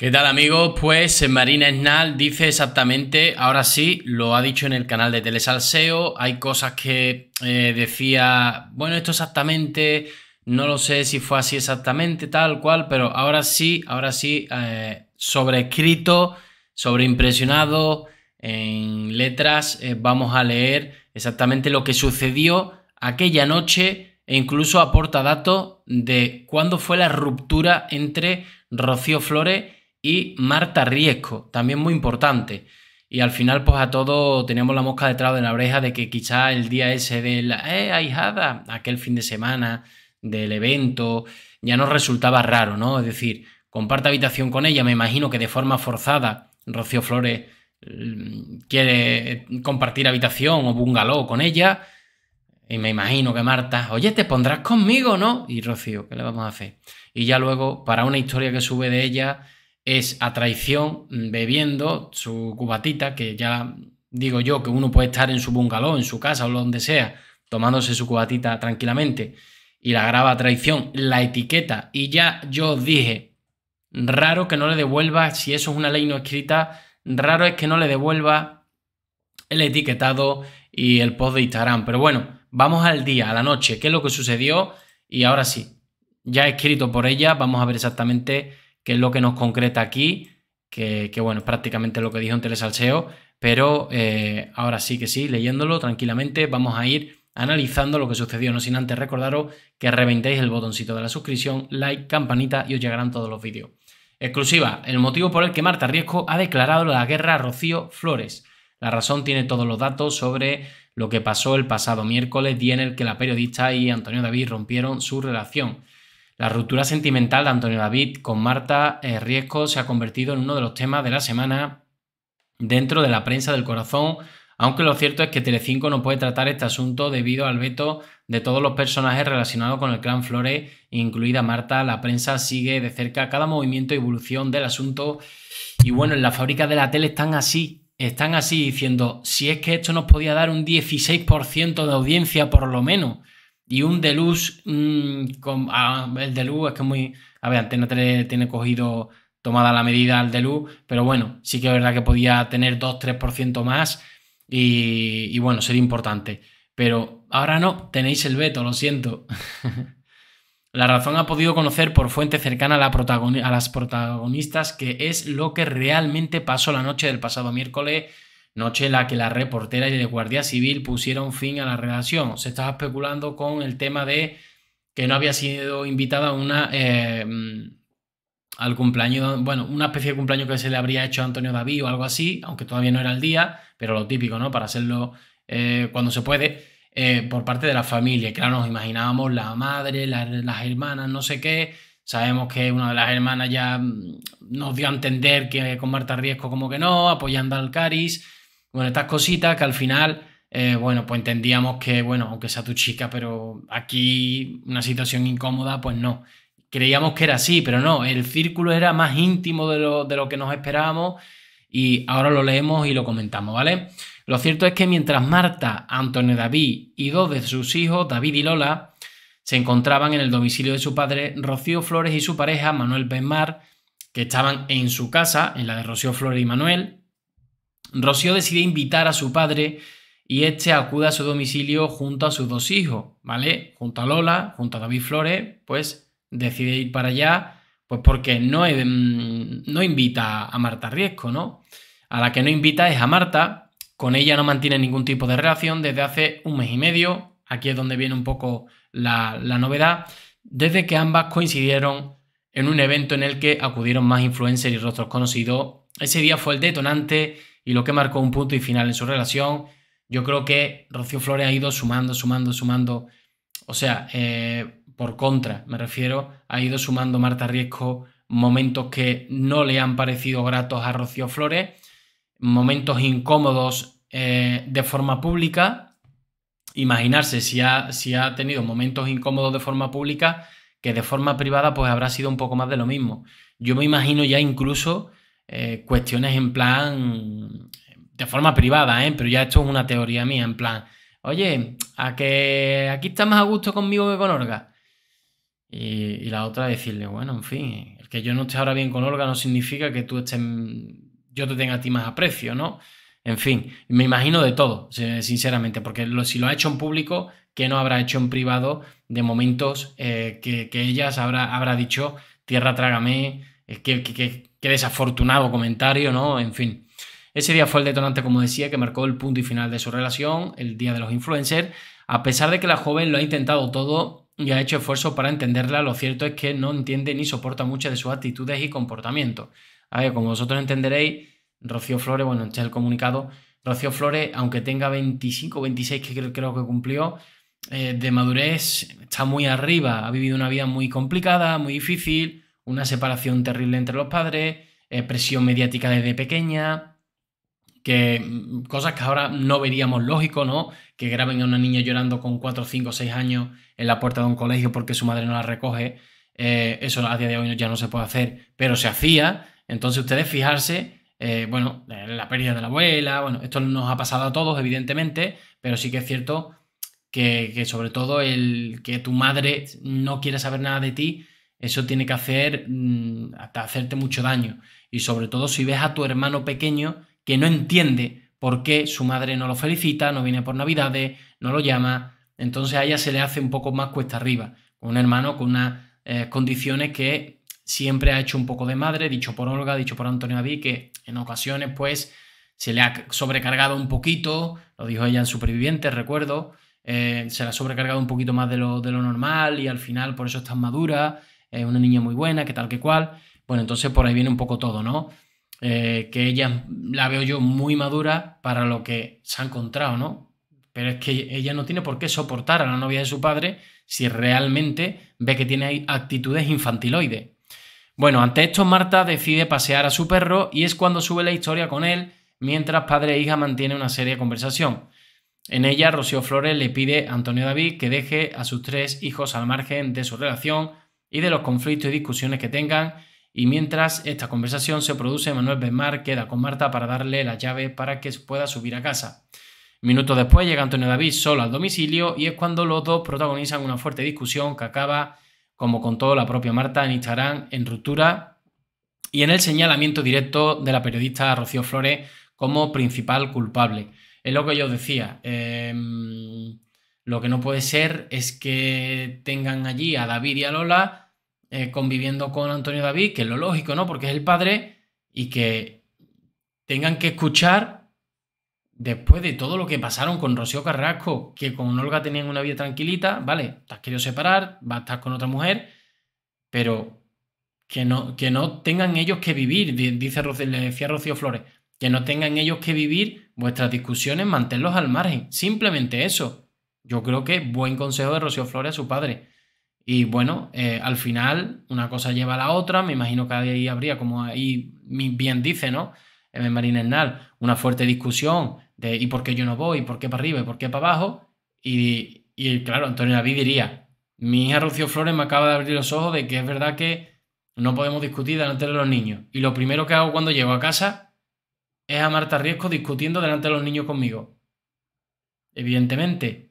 ¿Qué tal amigos? Pues eh, Marina Esnal dice exactamente, ahora sí, lo ha dicho en el canal de Telesalseo, hay cosas que eh, decía, bueno, esto exactamente, no lo sé si fue así exactamente, tal cual, pero ahora sí, ahora sí, eh, sobreescrito, sobreimpresionado, en letras, eh, vamos a leer exactamente lo que sucedió aquella noche e incluso aporta datos de cuándo fue la ruptura entre Rocío Flores y Marta Riesco, también muy importante. Y al final, pues a todos tenemos la mosca detrás de la oreja de que quizá el día ese de la eh, ahijada, aquel fin de semana del evento, ya nos resultaba raro, ¿no? Es decir, comparte habitación con ella, me imagino que de forma forzada Rocío Flores mm, quiere compartir habitación o bungalow con ella. Y me imagino que Marta, oye, te pondrás conmigo, ¿no? Y Rocío, ¿qué le vamos a hacer? Y ya luego, para una historia que sube de ella, es a traición mm, bebiendo su cubatita, que ya digo yo que uno puede estar en su bungalow, en su casa o donde sea, tomándose su cubatita tranquilamente y la graba traición, la etiqueta y ya yo dije, raro que no le devuelva, si eso es una ley no escrita, raro es que no le devuelva el etiquetado y el post de Instagram. Pero bueno, vamos al día, a la noche, qué es lo que sucedió y ahora sí, ya escrito por ella, vamos a ver exactamente que es lo que nos concreta aquí, que, bueno, es prácticamente lo que dijo en Telesalseo, pero eh, ahora sí que sí, leyéndolo tranquilamente, vamos a ir analizando lo que sucedió, no sin antes recordaros que reventéis el botoncito de la suscripción, like, campanita y os llegarán todos los vídeos. Exclusiva, el motivo por el que Marta Riesco ha declarado la guerra a Rocío Flores. La razón tiene todos los datos sobre lo que pasó el pasado miércoles, día en el que la periodista y Antonio David rompieron su relación. La ruptura sentimental de Antonio David con Marta eh, Riesco se ha convertido en uno de los temas de la semana dentro de la prensa del corazón, aunque lo cierto es que Telecinco no puede tratar este asunto debido al veto de todos los personajes relacionados con el clan Flores, incluida Marta. La prensa sigue de cerca cada movimiento y evolución del asunto. Y bueno, en la fábrica de la tele están así, están así diciendo, si es que esto nos podía dar un 16% de audiencia por lo menos. Y un Deluxe, mm, ah, el Deluxe es que muy... A ver, Antena 3 tiene cogido tomada la medida al Deluxe, pero bueno, sí que es verdad que podía tener 2-3% más y, bueno, sería importante. Pero ahora no, tenéis el veto, lo siento. la razón ha podido conocer por fuente cercana a, la a las protagonistas que es lo que realmente pasó la noche del pasado miércoles noche en la que la reportera y el guardia civil pusieron fin a la relación. Se estaba especulando con el tema de que no había sido invitada a una... Eh, mm, al cumpleaños, bueno, una especie de cumpleaños que se le habría hecho a Antonio David o algo así, aunque todavía no era el día, pero lo típico, ¿no? Para hacerlo eh, cuando se puede, eh, por parte de la familia. Claro, nos imaginábamos la madre, las hermanas, no sé qué. Sabemos que una de las hermanas ya mm, nos dio a entender que con Marta Riesco como que no, apoyando al Caris. Bueno, estas cositas que al final, eh, bueno, pues entendíamos que, bueno, aunque sea tu chica, pero aquí una situación incómoda, pues no. Creíamos que era así, pero no, el círculo era más íntimo de lo, de lo que nos esperábamos y ahora lo leemos y lo comentamos, ¿vale? Lo cierto es que mientras Marta, Antonio David y dos de sus hijos, David y Lola, se encontraban en el domicilio de su padre, Rocío Flores y su pareja, Manuel Benmar, que estaban en su casa, en la de Rocío Flores y Manuel, Rocío decide invitar a su padre y este acude a su domicilio junto a sus dos hijos, ¿vale? Junto a Lola, junto a David Flores, pues decide ir para allá, pues porque no, mm, no invita a Marta Riesco, ¿no? A la que no invita es a Marta, con ella no mantiene ningún tipo de relación desde hace un mes y medio, aquí es donde viene un poco la, la novedad, desde que ambas coincidieron en un evento en el que acudieron más influencers y rostros conocidos. Ese día fue el detonante y lo que marcó un punto y final en su relación. Yo creo que Rocío Flores ha ido sumando, sumando, sumando. O sea, eh, por contra, me refiero, ha ido sumando Marta Riesco momentos que no le han parecido gratos a Rocío Flores, momentos incómodos eh, de forma pública. Imaginarse si ha, si ha tenido momentos incómodos de forma pública, que de forma privada pues habrá sido un poco más de lo mismo. Yo me imagino ya incluso eh, cuestiones en plan, de forma privada, ¿eh? pero ya esto es una teoría mía, en plan, oye, a que aquí está más a gusto conmigo que con Olga. Y, la otra decirle, bueno, en fin, el que yo no esté ahora bien con Olga no significa que tú estés, yo te tenga a ti más aprecio, ¿no? En fin, me imagino de todo, sinceramente, porque si lo ha hecho en público, ¿qué no habrá hecho en privado de momentos eh, que, ellas habrá, habrá dicho, tierra trágame, es que, Qué desafortunado comentario, ¿no? En fin. Ese día fue el detonante, como decía, que marcó el punto y final de su relación, el día de los influencers. A pesar de que la joven lo ha intentado todo y ha hecho esfuerzo para entenderla, lo cierto es que no entiende ni soporta muchas de sus actitudes y comportamientos. A ver, como vosotros entenderéis, Rocío Flores, bueno, este es el comunicado, Rocío Flores, aunque tenga 25 o 26 que creo que cumplió, eh, de madurez está muy arriba, ha vivido una vida muy complicada, muy difícil, una separación terrible entre los padres, eh, presión mediática desde pequeña, que mm, cosas que ahora no veríamos lógico, ¿no? Que graben a una niña llorando con 4, 5, 6 años en la puerta de un colegio porque su madre no la recoge. Eh, eso a día de hoy ya no se puede hacer, pero se hacía. Entonces ustedes fijarse, eh, bueno, la pérdida de la abuela, bueno, esto nos ha pasado a todos, evidentemente, pero sí que es cierto que, sobre todo el que tu madre no quiere saber nada de ti, eso tiene que hacer mm, hasta hacerte mucho daño. Y sobre todo si ves a tu hermano pequeño que no entiende por qué su madre no lo felicita, no viene por Navidades, no lo llama. Entonces a ella se le hace un poco más cuesta arriba. Un hermano con unas eh, condiciones que siempre ha hecho un poco de madre, dicho por Olga, dicho por Antonio Aví, que en ocasiones pues se le ha sobrecargado un poquito, lo dijo ella en Supervivientes, recuerdo, eh, se le ha sobrecargado un poquito más de lo, de lo normal y al final por eso está madura es una niña muy buena, que tal, que cual. Bueno, entonces por ahí viene un poco todo, ¿no? Eh, que ella la veo yo muy madura para lo que se ha encontrado, ¿no? Pero es que ella no tiene por qué soportar a la novia de su padre si realmente ve que tiene actitudes infantiloides. Bueno, ante esto Marta decide pasear a su perro y es cuando sube la historia con él mientras padre e hija mantienen una seria conversación. En ella, Rocío Flores le pide a Antonio David que deje a sus tres hijos al margen de su relación y de los conflictos y discusiones que tengan. Y mientras esta conversación se produce, Manuel Besmar queda con Marta para darle la llave para que pueda subir a casa. Minutos después llega Antonio David solo al domicilio y es cuando los dos protagonizan una fuerte discusión que acaba, como con contó la propia Marta en Instagram, en ruptura y en el señalamiento directo de la periodista Rocío Flores como principal culpable. Es lo que yo decía. Em, lo que no puede ser es que tengan allí a David y a Lola eh, conviviendo con Antonio David, que es lo lógico, ¿no? Porque es el padre y que tengan que escuchar después de todo lo que pasaron con Rocío Carrasco, que con Olga tenían una vida tranquilita, vale, te has querido separar, Va a estar con otra mujer, pero que no, que no tengan ellos que vivir, dice, le decía Rocío Flores, que no tengan ellos que vivir vuestras discusiones, mantenerlos al margen, simplemente eso. Yo creo que buen consejo de Rocío Flores a su padre. Y bueno, eh, al final una cosa lleva a la otra, me imagino que ahí habría, como ahí bien dice, ¿no? el Marín Hernal, una fuerte discusión de ¿y por qué yo no voy? ¿Y por qué para arriba? ¿Y por qué para abajo? Y, y claro, Antonio David diría, mi hija Rocío Flores me acaba de abrir los ojos de que es verdad que no podemos discutir delante de los niños. Y lo primero que hago cuando llego a casa es a Marta Riesco discutiendo delante de los niños conmigo. Evidentemente,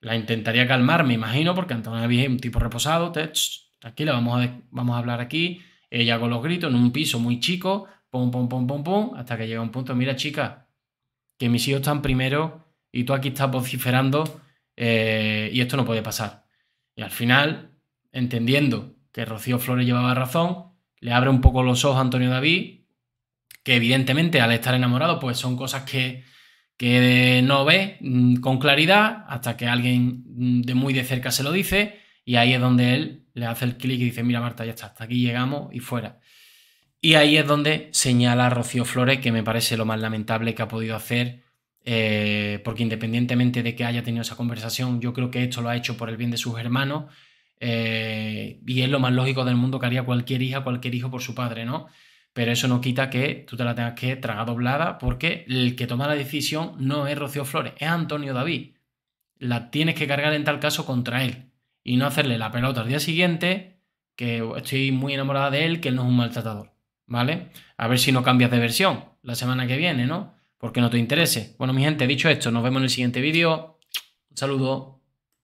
la intentaría calmar, me imagino, porque Antonio es un tipo reposado. Aquí tranquila, vamos a, vamos a hablar aquí. Ella con los gritos en un piso muy chico, pum, pum, pum, pum, pum, hasta que llega un punto. Mira, chica, que mis hijos están primero y tú aquí estás vociferando eh, y esto no puede pasar. Y al final, entendiendo que Rocío Flores llevaba razón, le abre un poco los ojos a Antonio David, que evidentemente al estar enamorado, pues son cosas que que no ve mm, con claridad hasta que alguien mm, de muy de cerca se lo dice y ahí es donde él le hace el clic y dice, mira Marta, ya está, hasta aquí llegamos y fuera. Y ahí es donde señala a Rocío Flores, que me parece lo más lamentable que ha podido hacer, eh, porque independientemente de que haya tenido esa conversación, yo creo que esto lo ha hecho por el bien de sus hermanos eh, y es lo más lógico del mundo que haría cualquier hija, cualquier hijo por su padre, ¿no? Pero eso no quita que tú te la tengas que tragar doblada porque el que toma la decisión no es Rocío Flores, es Antonio David. La tienes que cargar en tal caso contra él y no hacerle la pelota al día siguiente que estoy muy enamorada de él, que él no es un maltratador. ¿Vale? A ver si no cambias de versión la semana que viene, ¿no? Porque no te interese. Bueno, mi gente, dicho esto, nos vemos en el siguiente vídeo. Un saludo.